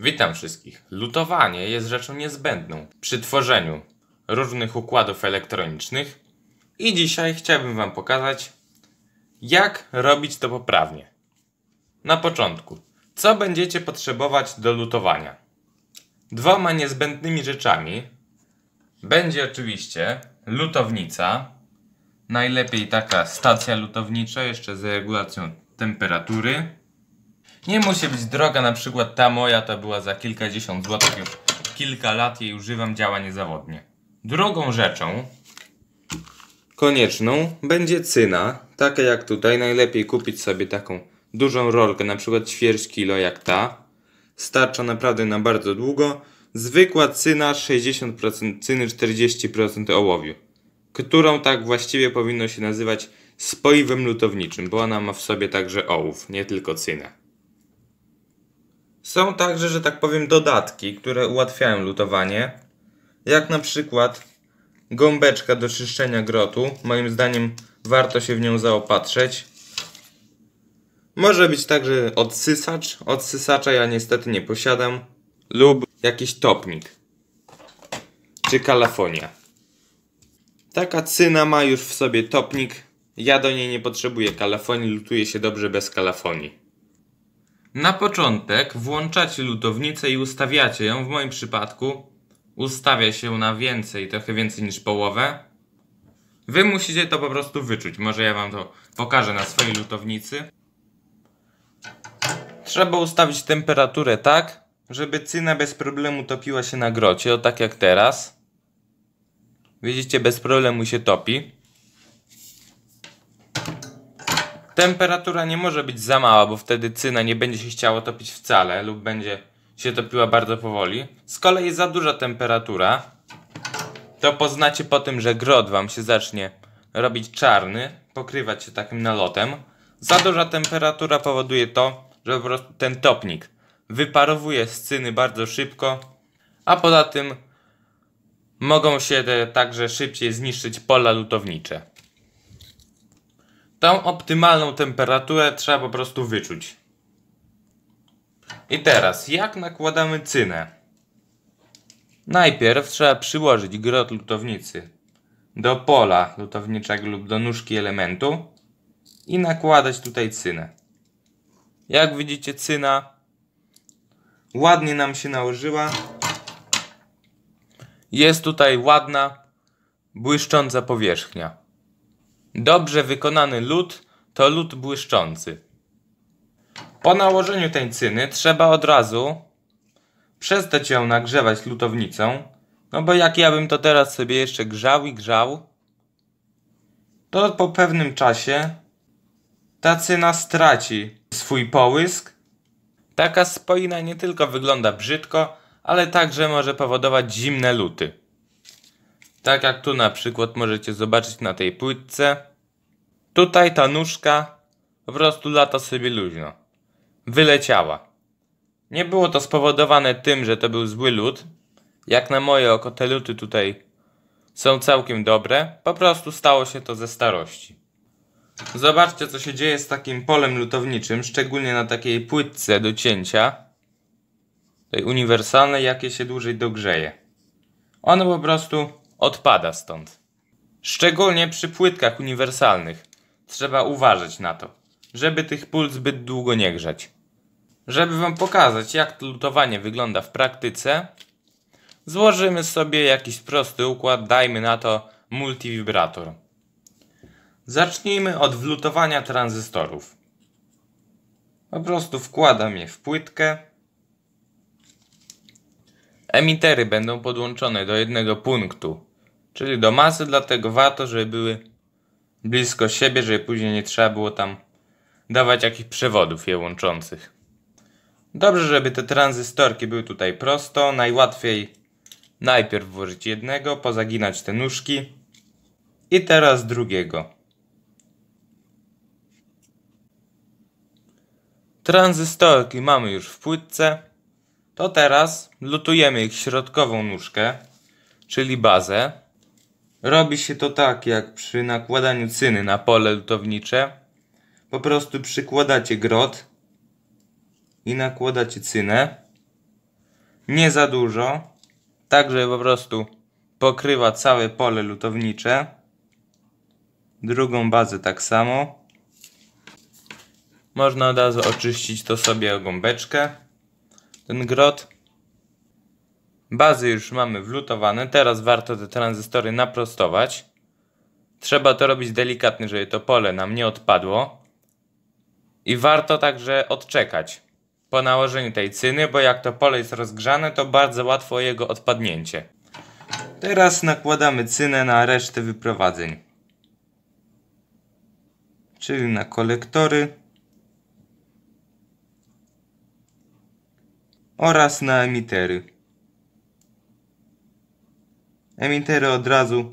Witam wszystkich. Lutowanie jest rzeczą niezbędną przy tworzeniu różnych układów elektronicznych i dzisiaj chciałbym Wam pokazać, jak robić to poprawnie. Na początku, co będziecie potrzebować do lutowania? Dwoma niezbędnymi rzeczami będzie oczywiście lutownica, najlepiej taka stacja lutownicza jeszcze z regulacją temperatury, nie musi być droga, na przykład ta moja to była za kilkadziesiąt złotych już kilka lat jej używam, działa niezawodnie. Drugą rzeczą konieczną będzie cyna, taka jak tutaj, najlepiej kupić sobie taką dużą rolkę, na przykład ćwierć kilo jak ta. Starcza naprawdę na bardzo długo. Zwykła cyna 60% cyny, 40% ołowiu, którą tak właściwie powinno się nazywać spoiwem lutowniczym, bo ona ma w sobie także ołów, nie tylko cynę. Są także, że tak powiem, dodatki, które ułatwiają lutowanie, jak na przykład gąbeczka do czyszczenia grotu. Moim zdaniem warto się w nią zaopatrzyć. Może być także odsysacz. Odsysacza ja niestety nie posiadam. Lub jakiś topnik. Czy kalafonia. Taka cyna ma już w sobie topnik. Ja do niej nie potrzebuję kalafonii. Lutuje się dobrze bez kalafonii. Na początek włączacie lutownicę i ustawiacie ją. W moim przypadku ustawia się na więcej, trochę więcej niż połowę. Wy musicie to po prostu wyczuć. Może ja wam to pokażę na swojej lutownicy. Trzeba ustawić temperaturę tak, żeby cyna bez problemu topiła się na grocie, o tak jak teraz. Widzicie, bez problemu się topi. Temperatura nie może być za mała, bo wtedy cyna nie będzie się chciała topić wcale lub będzie się topiła bardzo powoli. Z kolei za duża temperatura to poznacie po tym, że grot wam się zacznie robić czarny, pokrywać się takim nalotem. Za duża temperatura powoduje to, że po prostu ten topnik wyparowuje z cyny bardzo szybko, a poza tym mogą się także szybciej zniszczyć pola lutownicze. Tą optymalną temperaturę trzeba po prostu wyczuć. I teraz, jak nakładamy cynę? Najpierw trzeba przyłożyć grot lutownicy do pola lutowniczego lub do nóżki elementu i nakładać tutaj cynę. Jak widzicie cyna ładnie nam się nałożyła. Jest tutaj ładna, błyszcząca powierzchnia. Dobrze wykonany lód to lód błyszczący. Po nałożeniu tej cyny trzeba od razu przestać ją nagrzewać lutownicą, no bo jak ja bym to teraz sobie jeszcze grzał i grzał, to po pewnym czasie ta cyna straci swój połysk. Taka spoina nie tylko wygląda brzydko, ale także może powodować zimne luty. Tak jak tu na przykład możecie zobaczyć na tej płytce. Tutaj ta nóżka po prostu lata sobie luźno. Wyleciała. Nie było to spowodowane tym, że to był zły lód. Jak na moje oko te luty tutaj są całkiem dobre. Po prostu stało się to ze starości. Zobaczcie co się dzieje z takim polem lutowniczym, szczególnie na takiej płytce do cięcia. Tej uniwersalnej, jakie się dłużej dogrzeje. Ono po prostu Odpada stąd. Szczególnie przy płytkach uniwersalnych. Trzeba uważać na to, żeby tych pól zbyt długo nie grzać. Żeby wam pokazać jak to lutowanie wygląda w praktyce, złożymy sobie jakiś prosty układ, dajmy na to multivibrator. Zacznijmy od wlutowania tranzystorów. Po prostu wkładam je w płytkę. Emitery będą podłączone do jednego punktu, czyli do masy, dlatego warto, żeby były blisko siebie, żeby później nie trzeba było tam dawać jakichś przewodów je łączących. Dobrze, żeby te tranzystorki były tutaj prosto, najłatwiej najpierw włożyć jednego, pozaginać te nóżki i teraz drugiego. Tranzystorki mamy już w płytce, to teraz lutujemy ich środkową nóżkę, czyli bazę. Robi się to tak, jak przy nakładaniu cyny na pole lutownicze. Po prostu przykładacie grot i nakładacie cynę. Nie za dużo, tak żeby po prostu pokrywa całe pole lutownicze. Drugą bazę tak samo. Można od razu oczyścić to sobie o gąbeczkę. Ten grot Bazy już mamy wlutowane, teraz warto te tranzystory naprostować. Trzeba to robić delikatnie, żeby to pole nam nie odpadło. I warto także odczekać po nałożeniu tej cyny, bo jak to pole jest rozgrzane, to bardzo łatwo jego odpadnięcie. Teraz nakładamy cynę na resztę wyprowadzeń. Czyli na kolektory. Oraz na emitery. Emintery od razu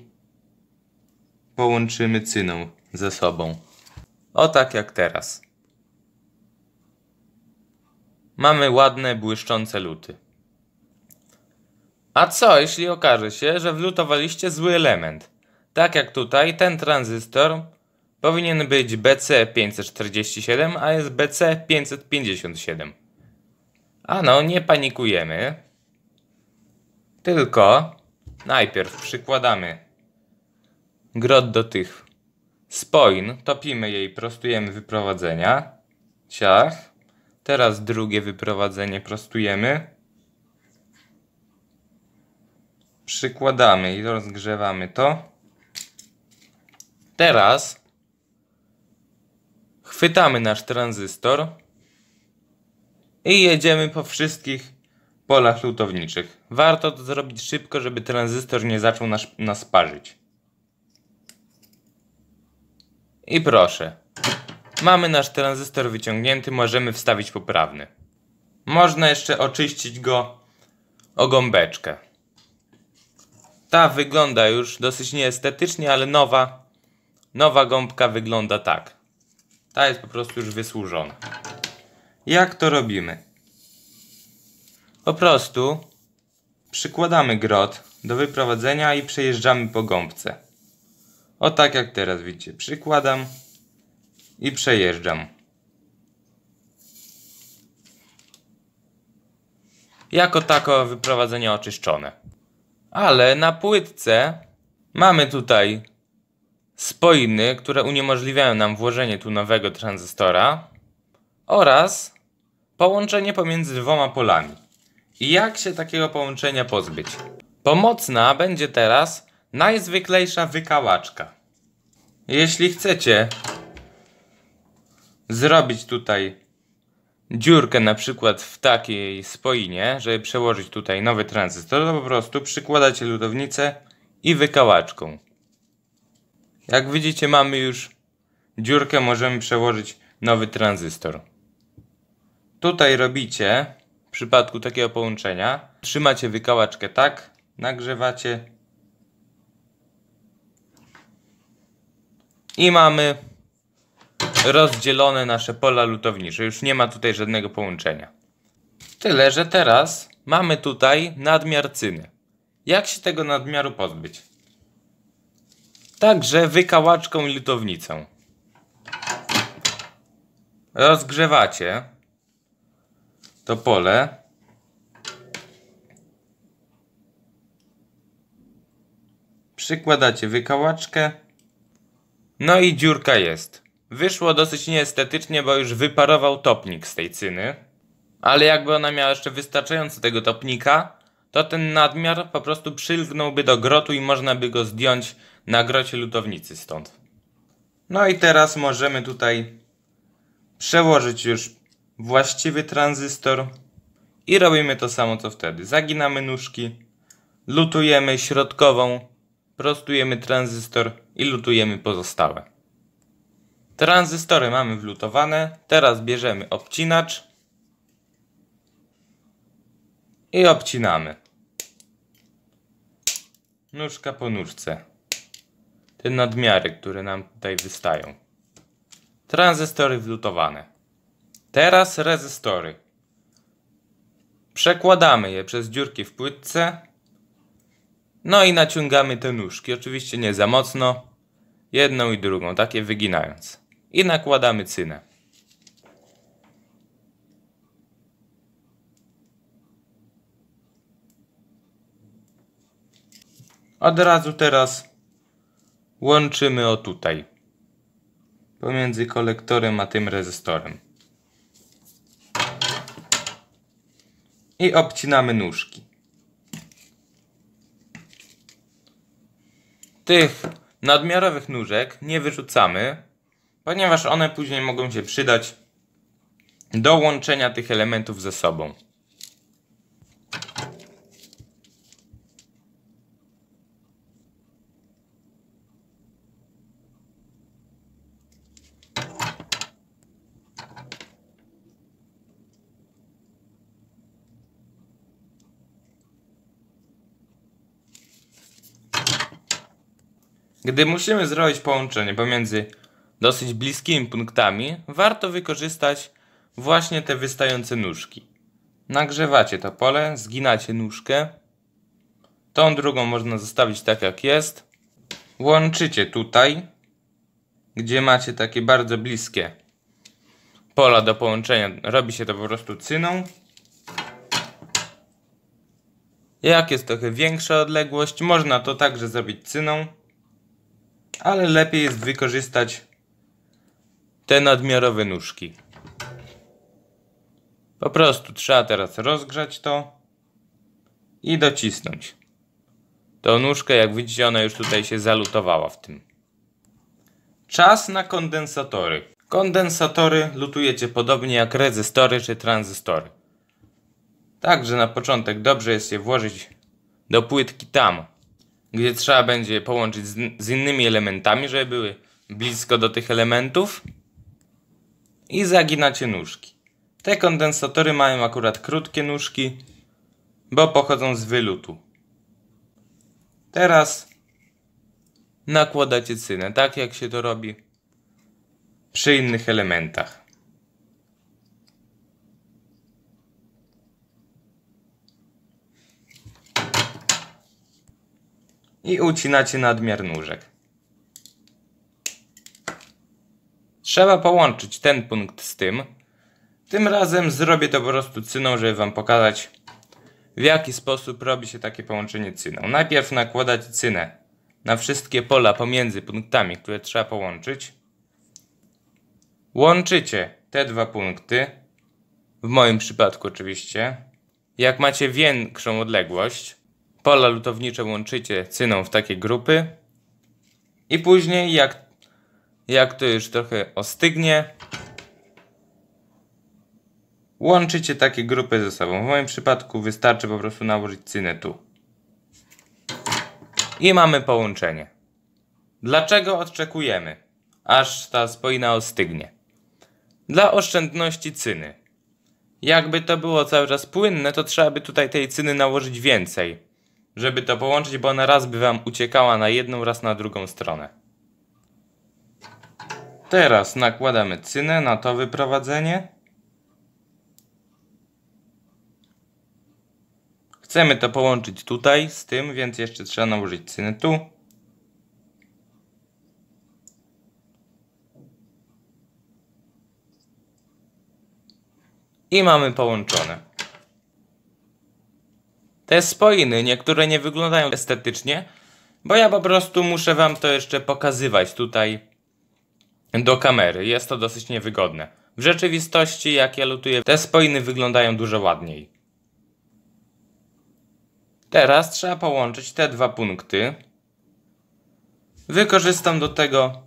połączymy cyną ze sobą. O tak jak teraz. Mamy ładne, błyszczące luty. A co, jeśli okaże się, że wlutowaliście zły element? Tak jak tutaj, ten tranzystor powinien być BC547, a jest BC557. A no, nie panikujemy. Tylko Najpierw przykładamy grot do tych spoin, topimy je i prostujemy wyprowadzenia. Ciach. Teraz drugie wyprowadzenie prostujemy. Przykładamy i rozgrzewamy to. Teraz chwytamy nasz tranzystor i jedziemy po wszystkich polach lutowniczych. Warto to zrobić szybko, żeby tranzystor nie zaczął nas, nas parzyć. I proszę. Mamy nasz tranzystor wyciągnięty, możemy wstawić poprawny. Można jeszcze oczyścić go o gąbeczkę. Ta wygląda już dosyć nieestetycznie, ale nowa, nowa gąbka wygląda tak. Ta jest po prostu już wysłużona. Jak to robimy? Po prostu przykładamy grot do wyprowadzenia i przejeżdżamy po gąbce. O tak jak teraz widzicie, przykładam i przejeżdżam. Jako tako wyprowadzenie oczyszczone. Ale na płytce mamy tutaj spoiny, które uniemożliwiają nam włożenie tu nowego tranzystora oraz połączenie pomiędzy dwoma polami. Jak się takiego połączenia pozbyć? Pomocna będzie teraz najzwyklejsza wykałaczka. Jeśli chcecie zrobić tutaj dziurkę na przykład w takiej spoinie, żeby przełożyć tutaj nowy tranzystor, to po prostu przykładacie ludownicę i wykałaczką. Jak widzicie mamy już dziurkę, możemy przełożyć nowy tranzystor. Tutaj robicie w przypadku takiego połączenia trzymacie wykałaczkę tak, nagrzewacie i mamy rozdzielone nasze pola lutownicze. Już nie ma tutaj żadnego połączenia. Tyle, że teraz mamy tutaj nadmiar cyny. Jak się tego nadmiaru pozbyć? Także wykałaczką i lutownicą. Rozgrzewacie to pole przykładacie wykałaczkę no i dziurka jest. Wyszło dosyć nieestetycznie, bo już wyparował topnik z tej cyny. Ale jakby ona miała jeszcze wystarczająco tego topnika, to ten nadmiar po prostu przylgnąłby do grotu i można by go zdjąć na grocie lutownicy stąd. No i teraz możemy tutaj przełożyć już właściwy tranzystor i robimy to samo co wtedy. Zaginamy nóżki, lutujemy środkową, prostujemy tranzystor i lutujemy pozostałe. Tranzystory mamy wlutowane, teraz bierzemy obcinacz i obcinamy. Nóżka po nóżce. Te nadmiary, które nam tutaj wystają. Tranzystory wlutowane. Teraz rezystory. Przekładamy je przez dziurki w płytce. No i naciągamy te nóżki, oczywiście nie za mocno, jedną i drugą, takie wyginając. I nakładamy cynę. Od razu teraz łączymy o tutaj, pomiędzy kolektorem a tym rezystorem. i obcinamy nóżki. Tych nadmiarowych nóżek nie wyrzucamy, ponieważ one później mogą się przydać do łączenia tych elementów ze sobą. Gdy musimy zrobić połączenie pomiędzy dosyć bliskimi punktami, warto wykorzystać właśnie te wystające nóżki. Nagrzewacie to pole, zginacie nóżkę. Tą drugą można zostawić tak jak jest. Łączycie tutaj, gdzie macie takie bardzo bliskie pola do połączenia. Robi się to po prostu cyną. Jak jest trochę większa odległość, można to także zrobić cyną ale lepiej jest wykorzystać te nadmiarowe nóżki. Po prostu trzeba teraz rozgrzać to i docisnąć. Tą nóżkę, jak widzicie, ona już tutaj się zalutowała w tym. Czas na kondensatory. Kondensatory lutujecie podobnie jak rezystory czy tranzystory. Także na początek dobrze jest je włożyć do płytki tam, gdzie trzeba będzie połączyć z, z innymi elementami, żeby były blisko do tych elementów i zaginacie nóżki. Te kondensatory mają akurat krótkie nóżki, bo pochodzą z wylutu. Teraz nakładacie cynę, tak jak się to robi przy innych elementach. i ucinacie nadmiar nóżek. Trzeba połączyć ten punkt z tym. Tym razem zrobię to po prostu cyną, żeby Wam pokazać w jaki sposób robi się takie połączenie cyną. Najpierw nakładać cynę na wszystkie pola pomiędzy punktami, które trzeba połączyć. Łączycie te dwa punkty, w moim przypadku oczywiście. Jak macie większą odległość, pola lutownicze łączycie cyną w takie grupy i później jak, jak to już trochę ostygnie łączycie takie grupy ze sobą. W moim przypadku wystarczy po prostu nałożyć cynę tu. I mamy połączenie. Dlaczego odczekujemy, aż ta spoina ostygnie? Dla oszczędności cyny. Jakby to było cały czas płynne, to trzeba by tutaj tej cyny nałożyć więcej żeby to połączyć, bo ona raz by wam uciekała na jedną, raz na drugą stronę. Teraz nakładamy cynę na to wyprowadzenie. Chcemy to połączyć tutaj z tym, więc jeszcze trzeba nałożyć cynę tu. I mamy połączone. Te spoiny, niektóre nie wyglądają estetycznie, bo ja po prostu muszę wam to jeszcze pokazywać tutaj do kamery. Jest to dosyć niewygodne. W rzeczywistości, jak ja lutuję, te spoiny wyglądają dużo ładniej. Teraz trzeba połączyć te dwa punkty. Wykorzystam do tego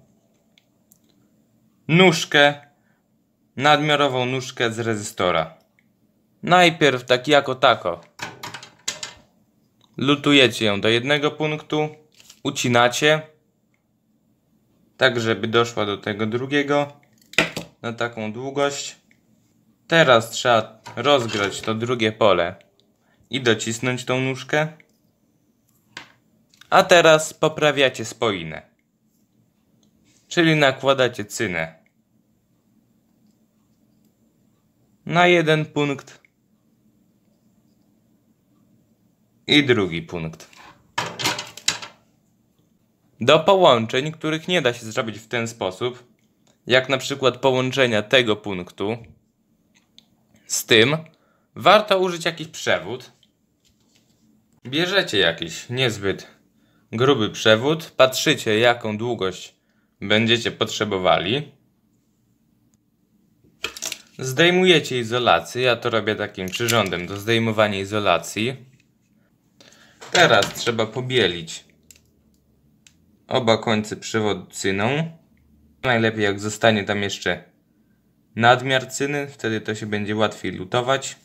nóżkę, nadmiarową nóżkę z rezystora. Najpierw tak jako tako lutujecie ją do jednego punktu, ucinacie, tak żeby doszła do tego drugiego, na taką długość. Teraz trzeba rozgrać to drugie pole i docisnąć tą nóżkę. A teraz poprawiacie spoinę, czyli nakładacie cynę na jeden punkt I drugi punkt. Do połączeń, których nie da się zrobić w ten sposób, jak na przykład połączenia tego punktu z tym, warto użyć jakiś przewód. Bierzecie jakiś niezbyt gruby przewód, patrzycie jaką długość będziecie potrzebowali. Zdejmujecie izolację, ja to robię takim przyrządem do zdejmowania izolacji. Teraz trzeba pobielić oba końce cyną. Najlepiej jak zostanie tam jeszcze nadmiar cyny, wtedy to się będzie łatwiej lutować.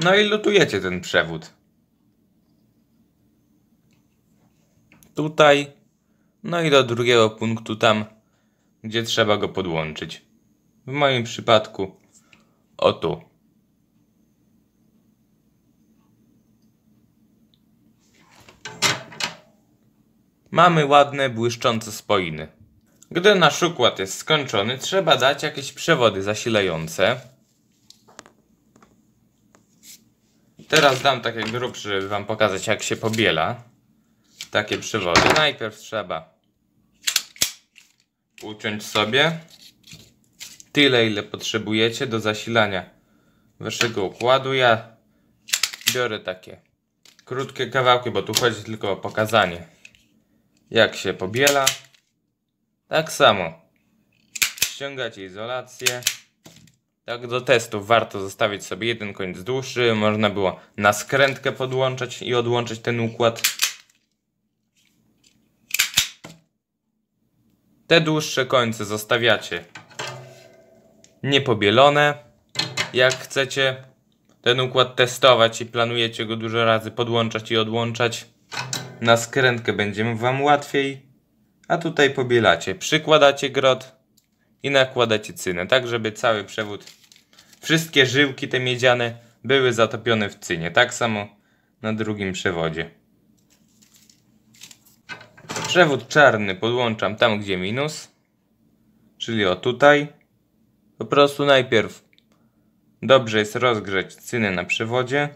No i lutujecie ten przewód. Tutaj, no i do drugiego punktu tam, gdzie trzeba go podłączyć. W moim przypadku o tu. Mamy ładne, błyszczące spoiny. Gdy nasz układ jest skończony, trzeba dać jakieś przewody zasilające. Teraz dam takie grub, żeby wam pokazać jak się pobiela. Takie przewody. Najpierw trzeba uciąć sobie tyle, ile potrzebujecie do zasilania waszego układu. Ja biorę takie krótkie kawałki, bo tu chodzi tylko o pokazanie, jak się pobiela. Tak samo ściągacie izolację. Tak do testów warto zostawić sobie jeden koniec dłuższy. Można było na skrętkę podłączać i odłączyć ten układ. Te dłuższe końce zostawiacie niepobielone. Jak chcecie ten układ testować i planujecie go dużo razy podłączać i odłączać, na skrętkę będzie Wam łatwiej. A tutaj pobielacie, przykładacie grot i nakładacie cynę, tak żeby cały przewód, wszystkie żyłki te miedziane były zatopione w cynie. Tak samo na drugim przewodzie. Przewód czarny podłączam tam gdzie minus, czyli o tutaj. Po prostu najpierw dobrze jest rozgrzać cynę na przewodzie,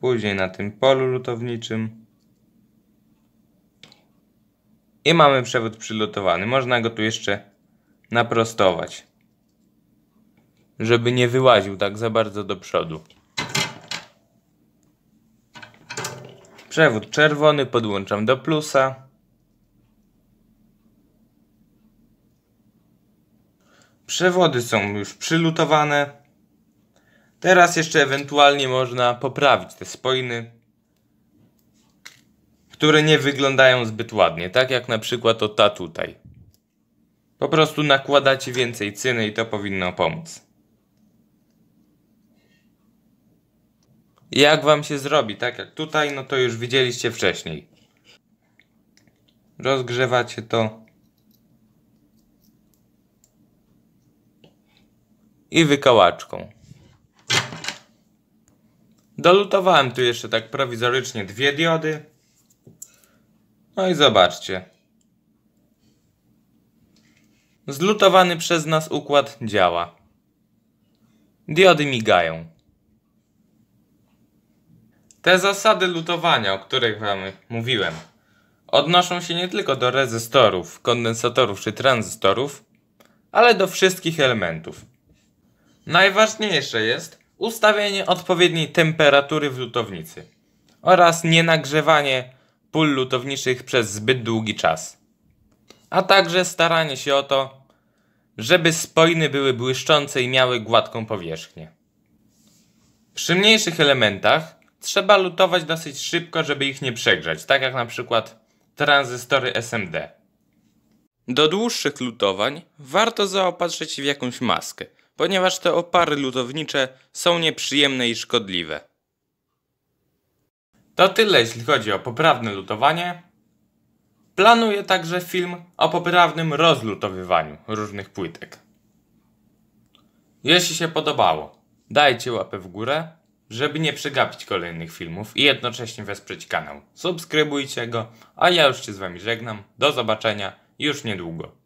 później na tym polu lutowniczym. I mamy przewód przylutowany. Można go tu jeszcze naprostować, żeby nie wyłaził tak za bardzo do przodu. Przewód czerwony podłączam do plusa. Przewody są już przylutowane. Teraz jeszcze ewentualnie można poprawić te spojny, które nie wyglądają zbyt ładnie, tak jak na przykład to ta tutaj. Po prostu nakładacie więcej cyny i to powinno pomóc. Jak wam się zrobi, tak jak tutaj, no to już widzieliście wcześniej. Rozgrzewacie to i wykałaczką. Dolutowałem tu jeszcze tak prowizorycznie dwie diody. No i zobaczcie. Zlutowany przez nas układ działa. Diody migają. Te zasady lutowania, o których Wam mówiłem, odnoszą się nie tylko do rezystorów, kondensatorów czy tranzystorów, ale do wszystkich elementów. Najważniejsze jest ustawienie odpowiedniej temperatury w lutownicy oraz nienagrzewanie pól lutowniczych przez zbyt długi czas. A także staranie się o to, żeby spojny były błyszczące i miały gładką powierzchnię. Przy mniejszych elementach trzeba lutować dosyć szybko, żeby ich nie przegrzać, tak jak na przykład tranzystory SMD. Do dłuższych lutowań warto zaopatrzyć się w jakąś maskę – ponieważ te opary lutownicze są nieprzyjemne i szkodliwe. To tyle jeśli chodzi o poprawne lutowanie. Planuję także film o poprawnym rozlutowywaniu różnych płytek. Jeśli się podobało, dajcie łapę w górę, żeby nie przegapić kolejnych filmów i jednocześnie wesprzeć kanał. Subskrybujcie go, a ja już się z Wami żegnam. Do zobaczenia już niedługo.